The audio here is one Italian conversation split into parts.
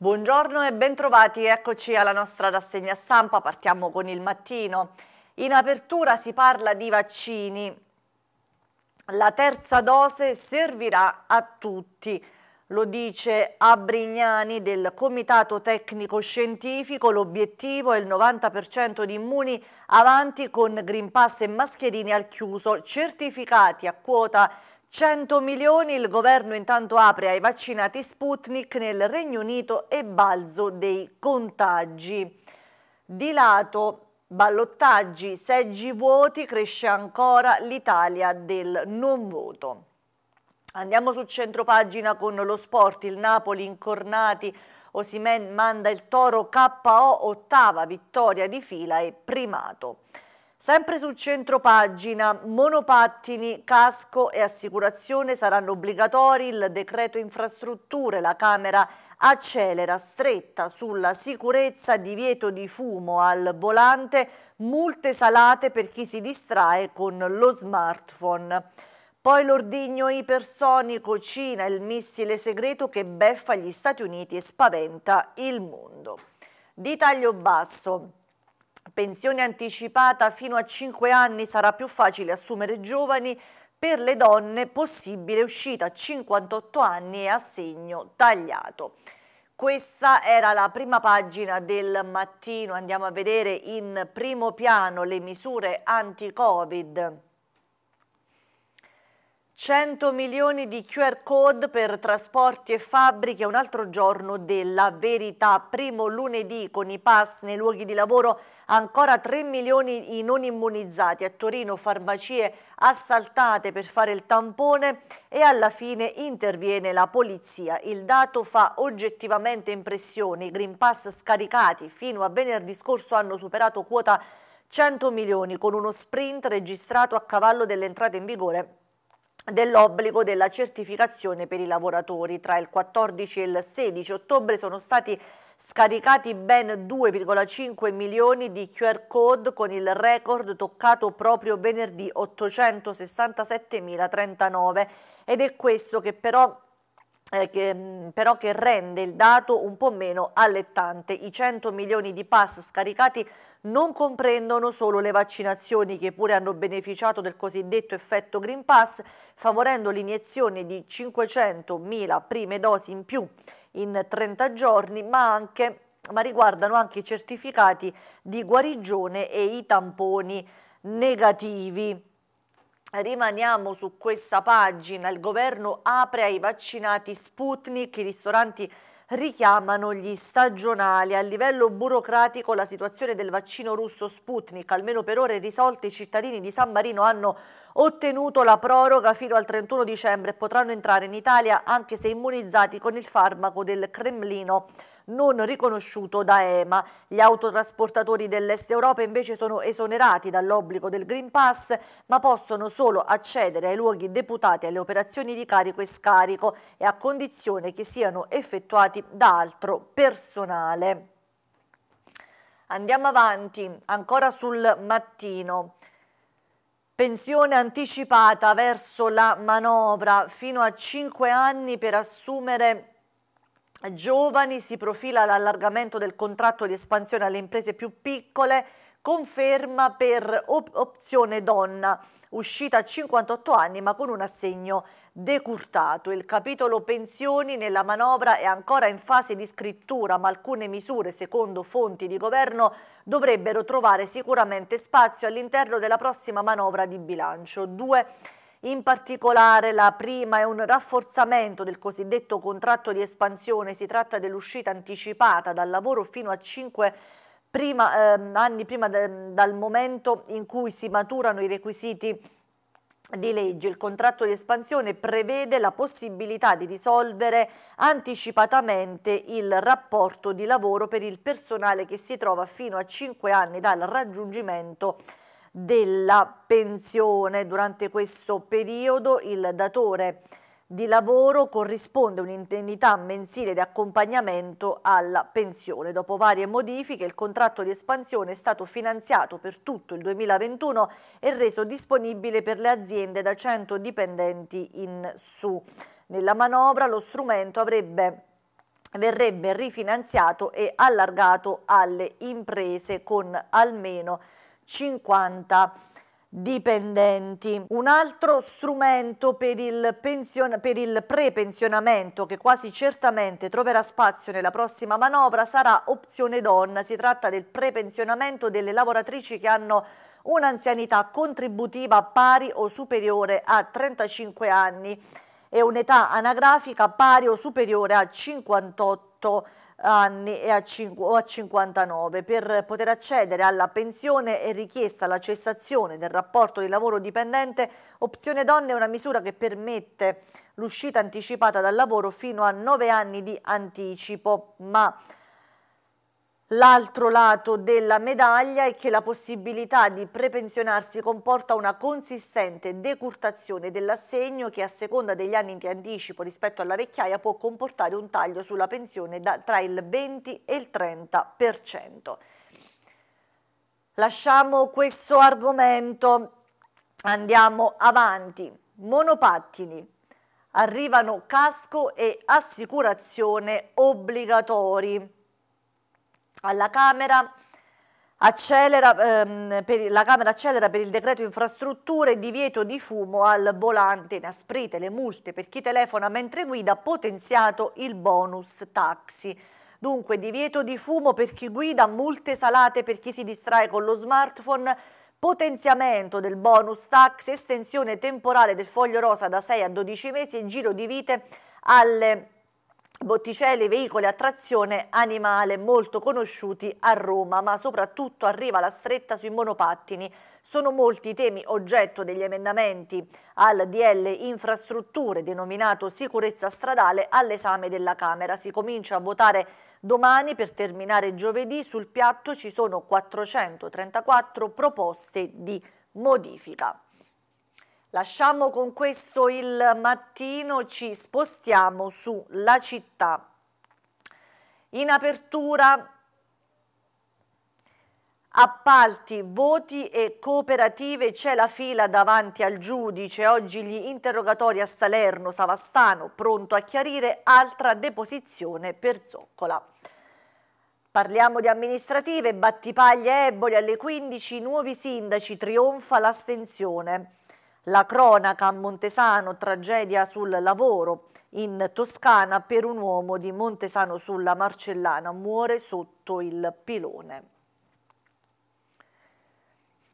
Buongiorno e bentrovati, eccoci alla nostra rassegna stampa, partiamo con il mattino. In apertura si parla di vaccini, la terza dose servirà a tutti, lo dice Abrignani del Comitato Tecnico Scientifico, l'obiettivo è il 90% di immuni avanti con Green Pass e mascherine al chiuso, certificati a quota 100 milioni il governo intanto apre ai vaccinati Sputnik nel Regno Unito e balzo dei contagi. Di lato ballottaggi, seggi vuoti, cresce ancora l'Italia del non voto. Andiamo su centro pagina con lo sport, il Napoli incornati, Osimen manda il Toro KO, ottava vittoria di fila e primato. Sempre sul centro pagina, monopattini, casco e assicurazione saranno obbligatori, il decreto infrastrutture, la Camera accelera, stretta sulla sicurezza, divieto di fumo al volante, multe salate per chi si distrae con lo smartphone. Poi l'ordigno ipersonico, Cina, il missile segreto che beffa gli Stati Uniti e spaventa il mondo. Di taglio basso, pensione anticipata fino a 5 anni sarà più facile assumere giovani, per le donne possibile uscita a 58 anni e assegno tagliato. Questa era la prima pagina del mattino, andiamo a vedere in primo piano le misure anti-Covid 100 milioni di QR code per trasporti e fabbriche, un altro giorno della verità. Primo lunedì con i pass nei luoghi di lavoro, ancora 3 milioni i non immunizzati. A Torino farmacie assaltate per fare il tampone e alla fine interviene la polizia. Il dato fa oggettivamente impressione. I Green Pass scaricati fino a venerdì scorso hanno superato quota 100 milioni con uno sprint registrato a cavallo dell'entrata in vigore dell'obbligo della certificazione per i lavoratori. Tra il 14 e il 16 ottobre sono stati scaricati ben 2,5 milioni di QR code con il record toccato proprio venerdì 867.039 ed è questo che però eh, che, però che rende il dato un po' meno allettante. I 100 milioni di pass scaricati non comprendono solo le vaccinazioni che pure hanno beneficiato del cosiddetto effetto Green Pass, favorendo l'iniezione di 500.000 prime dosi in più in 30 giorni, ma anche ma riguardano anche i certificati di guarigione e i tamponi negativi. Rimaniamo su questa pagina, il governo apre ai vaccinati Sputnik, i ristoranti richiamano gli stagionali. A livello burocratico la situazione del vaccino russo Sputnik, almeno per ore risolta, i cittadini di San Marino hanno ottenuto la proroga fino al 31 dicembre e potranno entrare in Italia anche se immunizzati con il farmaco del Cremlino non riconosciuto da EMA. Gli autotrasportatori dell'Est Europa invece sono esonerati dall'obbligo del Green Pass, ma possono solo accedere ai luoghi deputati alle operazioni di carico e scarico e a condizione che siano effettuati da altro personale. Andiamo avanti, ancora sul mattino. Pensione anticipata verso la manovra fino a 5 anni per assumere giovani, si profila l'allargamento del contratto di espansione alle imprese più piccole, conferma per op opzione donna, uscita a 58 anni ma con un assegno decurtato. Il capitolo pensioni nella manovra è ancora in fase di scrittura ma alcune misure, secondo fonti di governo, dovrebbero trovare sicuramente spazio all'interno della prossima manovra di bilancio. Due in particolare la prima è un rafforzamento del cosiddetto contratto di espansione, si tratta dell'uscita anticipata dal lavoro fino a 5 prima, eh, anni prima de, dal momento in cui si maturano i requisiti di legge. Il contratto di espansione prevede la possibilità di risolvere anticipatamente il rapporto di lavoro per il personale che si trova fino a 5 anni dal raggiungimento della pensione. Durante questo periodo il datore di lavoro corrisponde un'indennità mensile di accompagnamento alla pensione. Dopo varie modifiche il contratto di espansione è stato finanziato per tutto il 2021 e reso disponibile per le aziende da 100 dipendenti in su. Nella manovra lo strumento avrebbe verrebbe rifinanziato e allargato alle imprese con almeno 50 dipendenti. Un altro strumento per il, per il prepensionamento che quasi certamente troverà spazio nella prossima manovra sarà Opzione Donna. Si tratta del prepensionamento delle lavoratrici che hanno un'anzianità contributiva pari o superiore a 35 anni e un'età anagrafica pari o superiore a 58 anni anni a o a 59. Per poter accedere alla pensione è richiesta la cessazione del rapporto di lavoro dipendente. Opzione Donne è una misura che permette l'uscita anticipata dal lavoro fino a 9 anni di anticipo, ma L'altro lato della medaglia è che la possibilità di prepensionarsi comporta una consistente decurtazione dell'assegno che a seconda degli anni di anticipo rispetto alla vecchiaia può comportare un taglio sulla pensione da, tra il 20 e il 30%. Lasciamo questo argomento, andiamo avanti. Monopattini. Arrivano casco e assicurazione obbligatori alla Camera accelera, ehm, per, la Camera accelera per il decreto infrastrutture divieto di fumo al volante, inasprite le multe per chi telefona mentre guida, potenziato il bonus taxi. Dunque divieto di fumo per chi guida, multe salate per chi si distrae con lo smartphone, potenziamento del bonus tax, estensione temporale del foglio rosa da 6 a 12 mesi e giro di vite alle Botticelli, veicoli a trazione animale molto conosciuti a Roma, ma soprattutto arriva la stretta sui monopattini. Sono molti i temi oggetto degli emendamenti al DL Infrastrutture, denominato sicurezza stradale, all'esame della Camera. Si comincia a votare domani per terminare giovedì. Sul piatto ci sono 434 proposte di modifica. Lasciamo con questo il mattino, ci spostiamo sulla città. In apertura appalti, voti e cooperative, c'è la fila davanti al giudice, oggi gli interrogatori a Salerno, Savastano, pronto a chiarire altra deposizione per Zoccola. Parliamo di amministrative, Battipaglia e Eboli alle 15, nuovi sindaci, trionfa l'astensione. La cronaca a Montesano, tragedia sul lavoro. In Toscana per un uomo di Montesano sulla Marcellana muore sotto il pilone.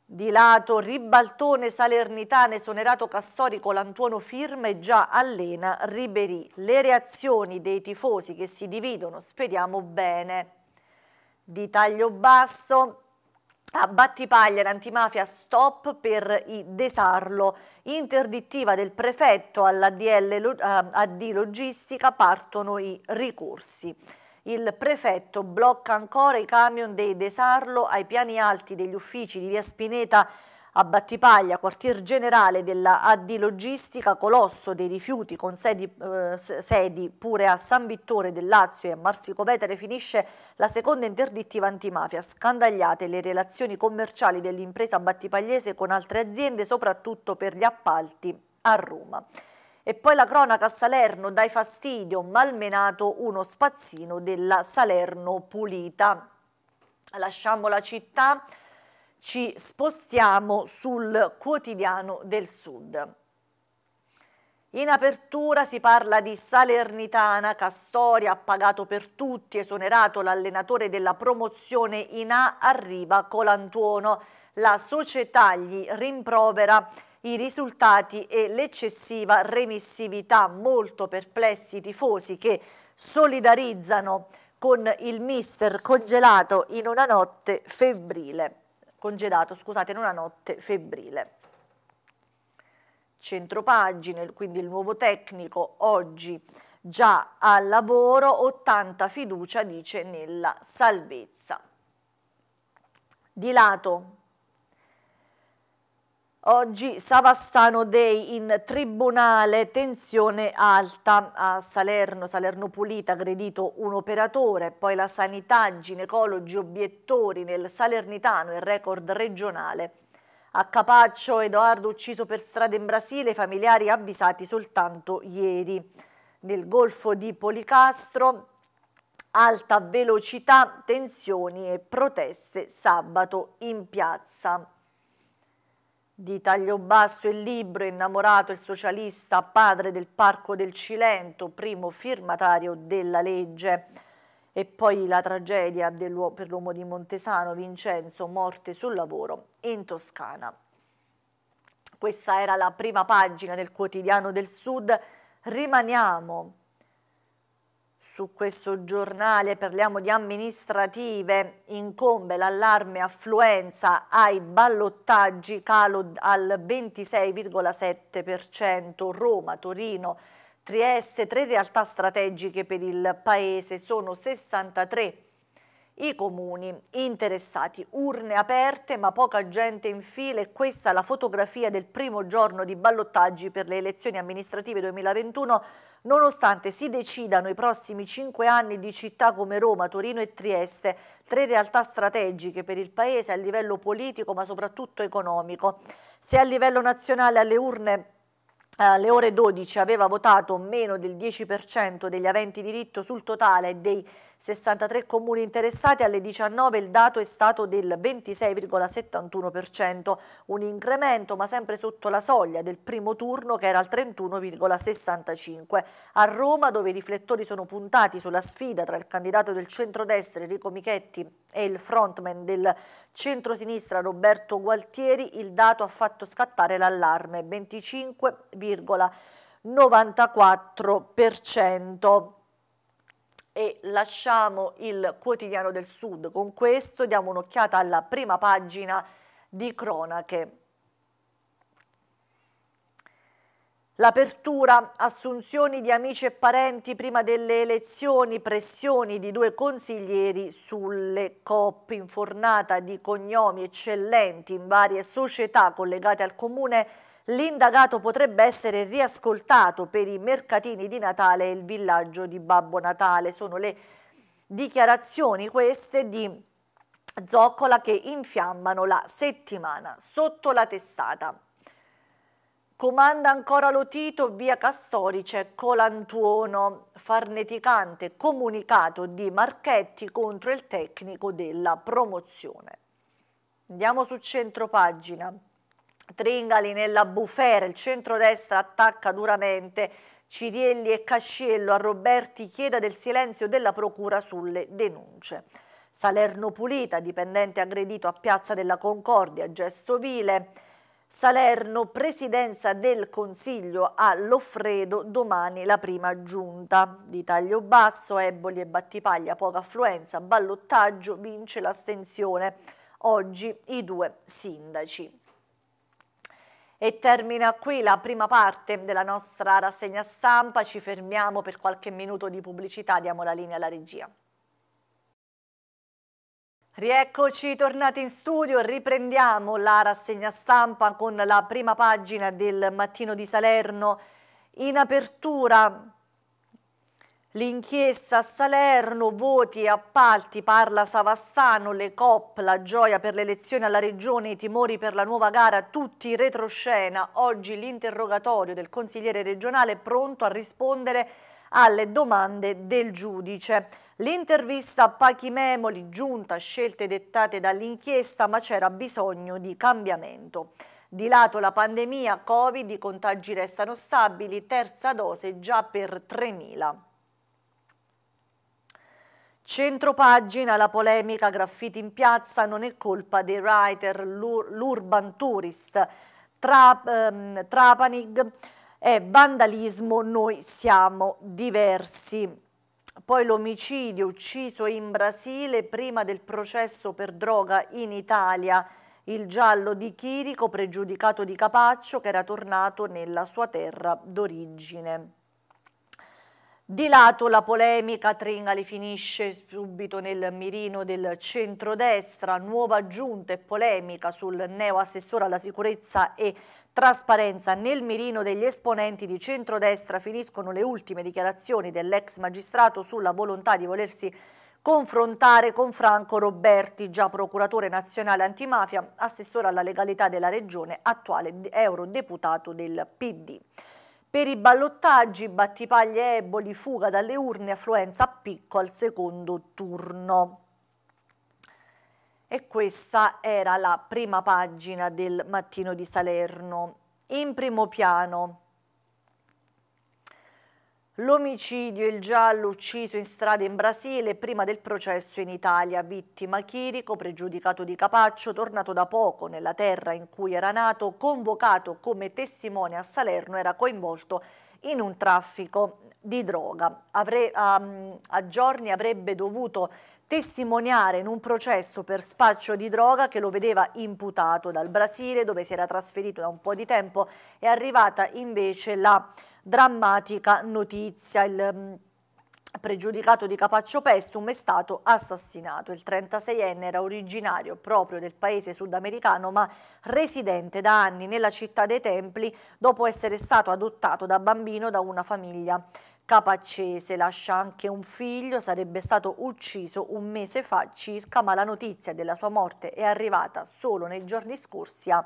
Di lato ribaltone salernitana esonerato castorico l'Antuono Firma e già allena Riberi. Le reazioni dei tifosi che si dividono, speriamo bene. Di taglio basso a Battipaglia l'antimafia stop per i Desarlo, interdittiva del prefetto all'ADL eh, AD Logistica partono i ricorsi. Il prefetto blocca ancora i camion dei Desarlo ai piani alti degli uffici di via Spineta a Battipaglia, quartier generale della AD Logistica, colosso dei rifiuti con sedi, eh, sedi pure a San Vittore del Lazio e a Marsico Vetere, finisce la seconda interdittiva antimafia. Scandagliate le relazioni commerciali dell'impresa battipagliese con altre aziende, soprattutto per gli appalti a Roma. E poi la cronaca a Salerno dai fastidio, malmenato uno spazzino della Salerno pulita. Lasciamo la città ci spostiamo sul quotidiano del Sud. In apertura si parla di Salernitana, Castoria ha pagato per tutti, esonerato l'allenatore della promozione in A, arriva Colantuono. La società gli rimprovera i risultati e l'eccessiva remissività, molto perplessi i tifosi che solidarizzano con il mister congelato in una notte febbrile congedato scusate, in una notte febbrile. Centropagine, quindi il nuovo tecnico oggi già al lavoro, 80 fiducia dice nella salvezza. Di lato Oggi Savastano Dei in tribunale, tensione alta a Salerno, Salerno Pulita, aggredito un operatore, poi la sanità, ginecologi, obiettori nel Salernitano, il record regionale. A Capaccio Edoardo ucciso per strada in Brasile, familiari avvisati soltanto ieri. Nel golfo di Policastro, alta velocità, tensioni e proteste sabato in piazza. Di taglio basso il libro innamorato il socialista, padre del Parco del Cilento, primo firmatario della legge. E poi la tragedia per l'uomo di Montesano, Vincenzo, morte sul lavoro in Toscana. Questa era la prima pagina del quotidiano del Sud. Rimaniamo su questo giornale parliamo di amministrative, incombe l'allarme affluenza ai ballottaggi, calo al 26,7%, Roma, Torino, Trieste, tre realtà strategiche per il Paese, sono 63 i comuni interessati. Urne aperte ma poca gente in fila e questa è la fotografia del primo giorno di ballottaggi per le elezioni amministrative 2021 nonostante si decidano i prossimi cinque anni di città come Roma, Torino e Trieste, tre realtà strategiche per il Paese a livello politico ma soprattutto economico. Se a livello nazionale alle urne alle ore 12 aveva votato meno del 10% degli aventi diritto sul totale dei 63 comuni interessati, alle 19 il dato è stato del 26,71%, un incremento ma sempre sotto la soglia del primo turno che era il 31,65%. A Roma, dove i riflettori sono puntati sulla sfida tra il candidato del centrodestra Enrico Michetti e il frontman del centrosinistra Roberto Gualtieri, il dato ha fatto scattare l'allarme, 25,94% e lasciamo il quotidiano del sud. Con questo diamo un'occhiata alla prima pagina di cronache. L'apertura, assunzioni di amici e parenti prima delle elezioni, pressioni di due consiglieri sulle COP, infornata di cognomi eccellenti in varie società collegate al comune L'indagato potrebbe essere riascoltato per i mercatini di Natale e il villaggio di Babbo Natale. Sono le dichiarazioni queste di Zoccola che infiammano la settimana sotto la testata. Comanda ancora Lotito, via Castorice, Colantuono, farneticante comunicato di Marchetti contro il tecnico della promozione. Andiamo su centro pagina. Tringali nella bufera, il centrodestra attacca duramente Cirielli e Casciello a Roberti chieda del silenzio della procura sulle denunce. Salerno Pulita, dipendente aggredito a Piazza della Concordia, gesto vile. Salerno, presidenza del Consiglio a Loffredo, domani la prima giunta. Di taglio basso, Eboli e Battipaglia, poca affluenza, ballottaggio, vince l'astensione. Oggi i due sindaci. E termina qui la prima parte della nostra rassegna stampa, ci fermiamo per qualche minuto di pubblicità, diamo la linea alla regia. Rieccoci tornati in studio, riprendiamo la rassegna stampa con la prima pagina del Mattino di Salerno. In apertura L'inchiesta a Salerno, voti e appalti, parla Savastano, le COP, la gioia per le elezioni alla Regione, i timori per la nuova gara, tutti retroscena. Oggi l'interrogatorio del consigliere regionale pronto a rispondere alle domande del giudice. L'intervista a Pachi Memoli, giunta a scelte dettate dall'inchiesta, ma c'era bisogno di cambiamento. Di lato la pandemia, Covid, i contagi restano stabili, terza dose già per 3.000. Centropagina la polemica graffiti in piazza non è colpa dei writer, l'urban tourist, tra, ehm, Trapanig è vandalismo, noi siamo diversi. Poi l'omicidio ucciso in Brasile prima del processo per droga in Italia, il giallo di Chirico pregiudicato di Capaccio che era tornato nella sua terra d'origine. Di lato la polemica, Tringali finisce subito nel mirino del centrodestra, nuova giunta e polemica sul neoassessore alla sicurezza e trasparenza. Nel mirino degli esponenti di centrodestra finiscono le ultime dichiarazioni dell'ex magistrato sulla volontà di volersi confrontare con Franco Roberti, già procuratore nazionale antimafia, assessore alla legalità della regione, attuale eurodeputato del PD. Per i ballottaggi, battipaglie eboli, fuga dalle urne, affluenza a picco al secondo turno. E questa era la prima pagina del mattino di Salerno. In primo piano L'omicidio, il giallo ucciso in strada in Brasile prima del processo in Italia, vittima Chirico, pregiudicato di Capaccio, tornato da poco nella terra in cui era nato, convocato come testimone a Salerno, era coinvolto in un traffico di droga. Avre, a, ehm, a giorni avrebbe dovuto testimoniare in un processo per spaccio di droga che lo vedeva imputato dal Brasile, dove si era trasferito da un po' di tempo, è arrivata invece la drammatica notizia. Il, mm, pregiudicato di Capaccio Pestum è stato assassinato. Il 36enne era originario proprio del paese sudamericano ma residente da anni nella città dei Templi dopo essere stato adottato da bambino da una famiglia capaccese. Lascia anche un figlio, sarebbe stato ucciso un mese fa circa ma la notizia della sua morte è arrivata solo nei giorni scorsi a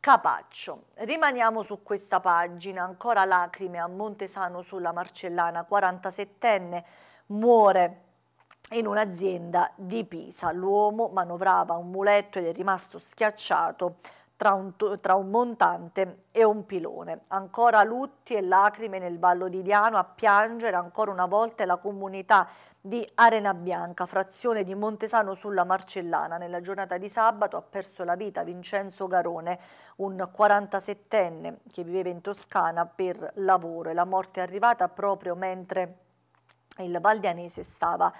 Capaccio. Rimaniamo su questa pagina, ancora lacrime a Montesano sulla Marcellana, 47enne muore in un'azienda di Pisa. L'uomo manovrava un muletto ed è rimasto schiacciato tra un, tra un, montante e un pilone. Ancora lutti e lacrime nel Vallo di Diano a piangere ancora una volta la comunità di Arena Bianca, frazione di Montesano sulla Marcellana. Nella giornata di sabato ha perso la vita Vincenzo Garone, un 47enne che viveva in Toscana per lavoro e la morte è arrivata proprio mentre il Valdianese stava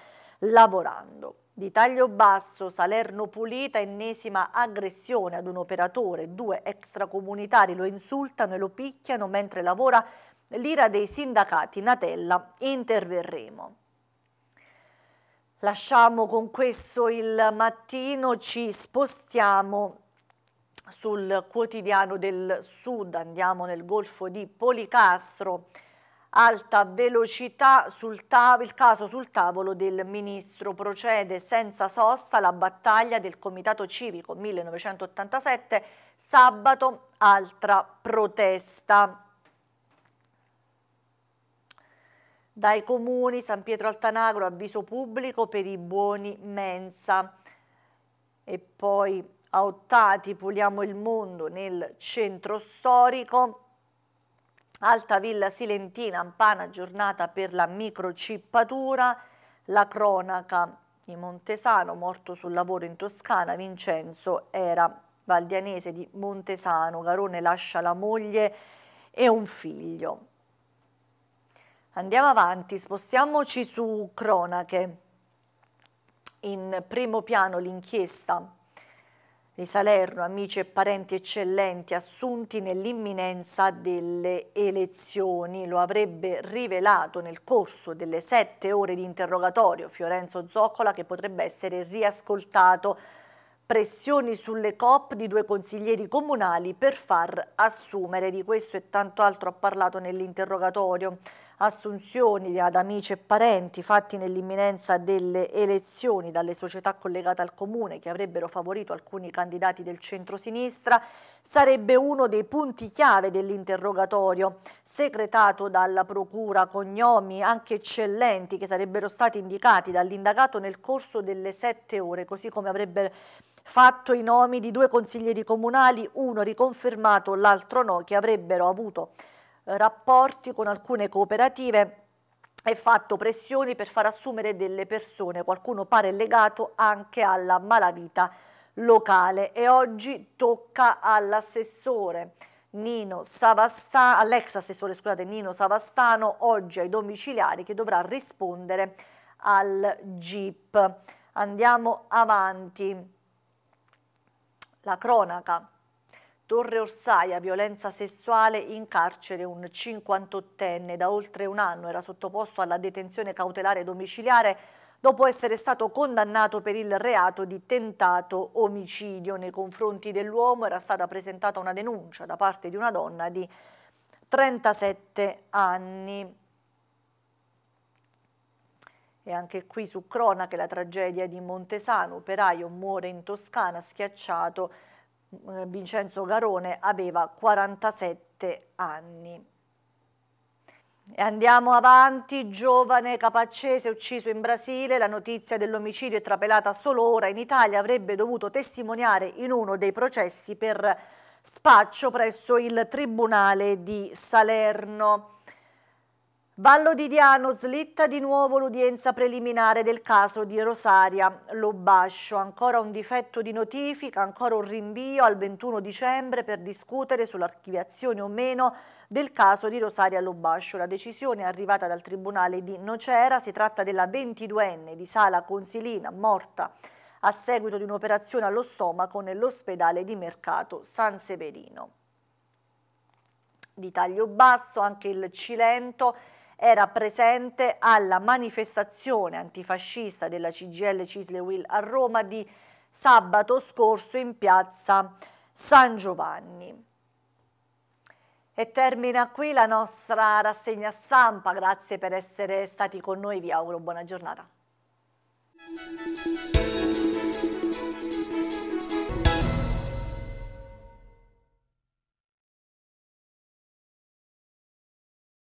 lavorando. Di taglio basso, Salerno Pulita, ennesima aggressione ad un operatore, due extracomunitari lo insultano e lo picchiano mentre lavora l'ira dei sindacati, Natella, interverremo. Lasciamo con questo il mattino, ci spostiamo sul quotidiano del Sud, andiamo nel Golfo di Policastro, alta velocità sul tavolo, il caso sul tavolo del ministro procede senza sosta la battaglia del Comitato Civico 1987, sabato altra protesta. Dai comuni San Pietro Altanagro avviso pubblico per i buoni mensa e poi a Ottati puliamo il mondo nel centro storico Alta Villa Silentina, Ampana, giornata per la microcippatura, la cronaca di Montesano, morto sul lavoro in Toscana, Vincenzo era valdianese di Montesano, Garone lascia la moglie e un figlio. Andiamo avanti, spostiamoci su cronache. In primo piano l'inchiesta di Salerno, amici e parenti eccellenti assunti nell'imminenza delle elezioni. Lo avrebbe rivelato nel corso delle sette ore di interrogatorio Fiorenzo Zoccola che potrebbe essere riascoltato pressioni sulle COP di due consiglieri comunali per far assumere. Di questo e tanto altro ha parlato nell'interrogatorio assunzioni ad amici e parenti fatti nell'imminenza delle elezioni dalle società collegate al comune che avrebbero favorito alcuni candidati del centro-sinistra sarebbe uno dei punti chiave dell'interrogatorio, secretato dalla procura cognomi anche eccellenti che sarebbero stati indicati dall'indagato nel corso delle sette ore, così come avrebbe fatto i nomi di due consiglieri comunali, uno riconfermato, l'altro no, che avrebbero avuto rapporti con alcune cooperative e fatto pressioni per far assumere delle persone, qualcuno pare legato anche alla malavita locale e oggi tocca all'assessore Nino Savastano, all'ex assessore scusate, Nino Savastano, oggi ai domiciliari che dovrà rispondere al GIP. Andiamo avanti. La cronaca. Torre Orsaia, violenza sessuale in carcere, un 58enne da oltre un anno era sottoposto alla detenzione cautelare domiciliare dopo essere stato condannato per il reato di tentato omicidio. Nei confronti dell'uomo era stata presentata una denuncia da parte di una donna di 37 anni. E anche qui su cronache la tragedia di Montesano, operaio muore in Toscana schiacciato eh, Vincenzo Garone aveva 47 anni. E andiamo avanti, giovane capaccese ucciso in Brasile, la notizia dell'omicidio è trapelata solo ora, in Italia avrebbe dovuto testimoniare in uno dei processi per spaccio presso il Tribunale di Salerno. Vallo di Diano slitta di nuovo l'udienza preliminare del caso di Rosaria Lobascio. Ancora un difetto di notifica, ancora un rinvio al 21 dicembre per discutere sull'archiviazione o meno del caso di Rosaria Lobascio. La decisione è arrivata dal Tribunale di Nocera. Si tratta della 22enne di Sala Consilina, morta a seguito di un'operazione allo stomaco nell'ospedale di mercato San Severino. Di taglio basso anche il Cilento era presente alla manifestazione antifascista della CGL Cisle Will a Roma di sabato scorso in piazza San Giovanni. E termina qui la nostra rassegna stampa, grazie per essere stati con noi, vi auguro buona giornata.